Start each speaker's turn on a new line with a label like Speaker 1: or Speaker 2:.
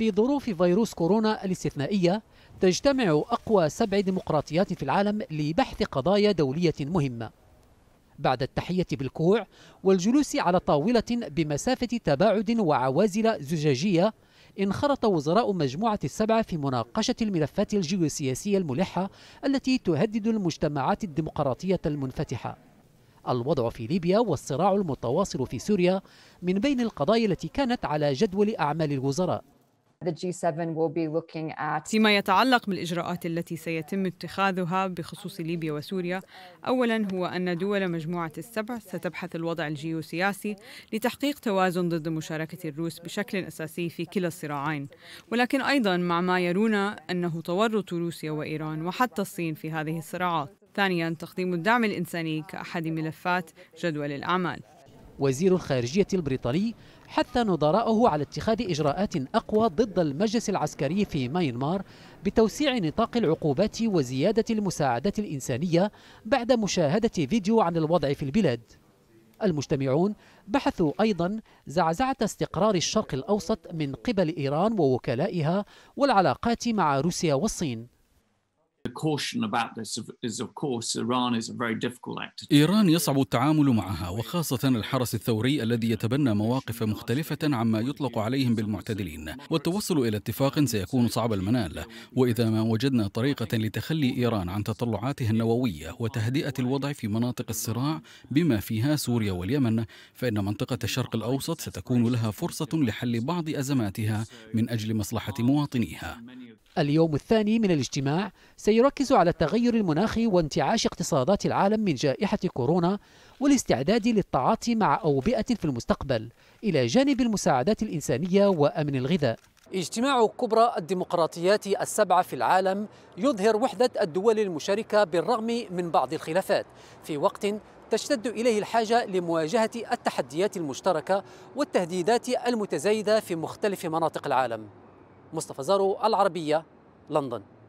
Speaker 1: في ظروف فيروس كورونا الاستثنائية تجتمع أقوى سبع ديمقراطيات في العالم لبحث قضايا دولية مهمة بعد التحية بالكوع والجلوس على طاولة بمسافة تباعد وعوازل زجاجية انخرط وزراء مجموعة السبعة في مناقشة الملفات الجيوسياسية الملحة التي تهدد المجتمعات الديمقراطية المنفتحة الوضع في ليبيا والصراع المتواصل في سوريا من بين القضايا التي كانت على جدول أعمال الوزراء
Speaker 2: فيما يتعلق بالإجراءات التي سيتم اتخاذها بخصوص ليبيا وسوريا أولا هو أن دول مجموعة السبع ستبحث الوضع الجيوسياسي لتحقيق توازن ضد مشاركة الروس بشكل أساسي في كلا الصراعين ولكن أيضا مع ما يرون أنه تورط روسيا وإيران وحتى الصين في هذه الصراعات ثانيا تقديم الدعم الإنساني كأحد ملفات جدول الأعمال
Speaker 1: وزير الخارجية البريطاني حتى نظراؤه على اتخاذ إجراءات أقوى ضد المجلس العسكري في ماينمار بتوسيع نطاق العقوبات وزيادة المساعدات الإنسانية بعد مشاهدة فيديو عن الوضع في البلاد المجتمعون بحثوا أيضا زعزعة استقرار الشرق الأوسط من قبل إيران ووكلائها والعلاقات مع روسيا والصين
Speaker 3: إيران يصعب التعامل معها وخاصة الحرس الثوري الذي يتبنى مواقف مختلفة عما يطلق عليهم بالمعتدلين والتوصل إلى اتفاق سيكون صعب المنال وإذا ما وجدنا طريقة لتخلي إيران عن تطلعاتها النووية وتهدئة الوضع في مناطق الصراع بما فيها سوريا واليمن فإن منطقة الشرق الأوسط ستكون لها فرصة لحل بعض أزماتها من أجل مصلحة مواطنيها اليوم الثاني من الاجتماع
Speaker 1: سيركز على التغير المناخي وانتعاش اقتصادات العالم من جائحة كورونا والاستعداد للتعاطي مع أوبئة في المستقبل إلى جانب المساعدات الإنسانية وأمن الغذاء اجتماع كبرى الديمقراطيات السبعة في العالم يظهر وحدة الدول المشاركة بالرغم من بعض الخلافات في وقت تشتد إليه الحاجة لمواجهة التحديات المشتركة والتهديدات المتزايدة في مختلف مناطق العالم مصطفى زارو العربية لندن